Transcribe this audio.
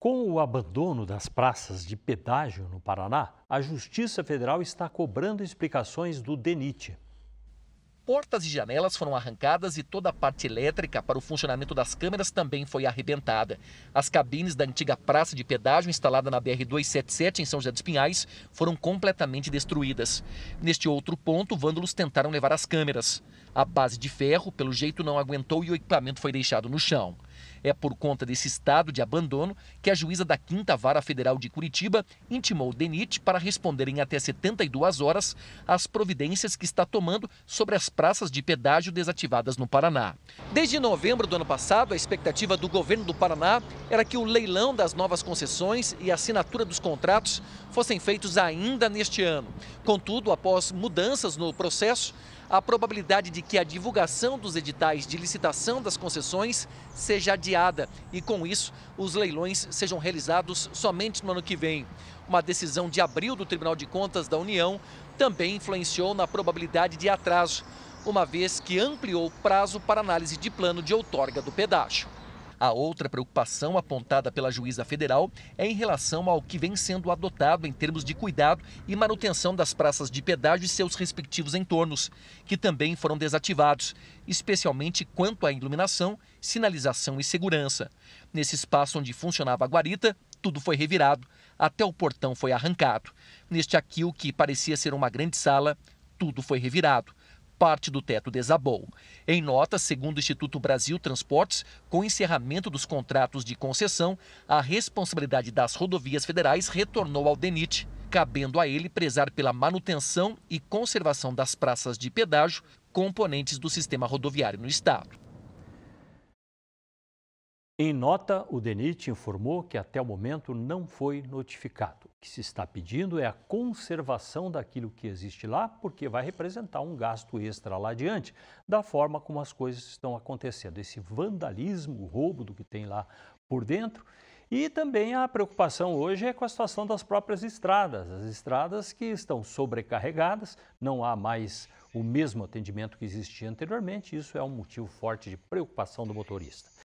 Com o abandono das praças de pedágio no Paraná, a Justiça Federal está cobrando explicações do DENIT. Portas e janelas foram arrancadas e toda a parte elétrica para o funcionamento das câmeras também foi arrebentada. As cabines da antiga praça de pedágio instalada na BR-277 em São José dos Pinhais foram completamente destruídas. Neste outro ponto, vândalos tentaram levar as câmeras. A base de ferro, pelo jeito, não aguentou e o equipamento foi deixado no chão. É por conta desse estado de abandono que a juíza da Quinta Vara Federal de Curitiba intimou o DENIT para responder em até 72 horas às providências que está tomando sobre as praças de pedágio desativadas no Paraná. Desde novembro do ano passado, a expectativa do governo do Paraná era que o leilão das novas concessões e a assinatura dos contratos fossem feitos ainda neste ano. Contudo, após mudanças no processo, a probabilidade de que a divulgação dos editais de licitação das concessões seja seja adiada e, com isso, os leilões sejam realizados somente no ano que vem. Uma decisão de abril do Tribunal de Contas da União também influenciou na probabilidade de atraso, uma vez que ampliou o prazo para análise de plano de outorga do pedágio. A outra preocupação apontada pela juíza federal é em relação ao que vem sendo adotado em termos de cuidado e manutenção das praças de pedágio e seus respectivos entornos, que também foram desativados, especialmente quanto à iluminação, sinalização e segurança. Nesse espaço onde funcionava a guarita, tudo foi revirado, até o portão foi arrancado. Neste aqui, o que parecia ser uma grande sala, tudo foi revirado parte do teto desabou. Em nota, segundo o Instituto Brasil Transportes, com o encerramento dos contratos de concessão, a responsabilidade das rodovias federais retornou ao DENIT, cabendo a ele prezar pela manutenção e conservação das praças de pedágio, componentes do sistema rodoviário no estado. Em nota, o DENIT informou que até o momento não foi notificado. O que se está pedindo é a conservação daquilo que existe lá, porque vai representar um gasto extra lá adiante, da forma como as coisas estão acontecendo. Esse vandalismo, o roubo do que tem lá por dentro. E também a preocupação hoje é com a situação das próprias estradas, as estradas que estão sobrecarregadas, não há mais o mesmo atendimento que existia anteriormente, isso é um motivo forte de preocupação do motorista.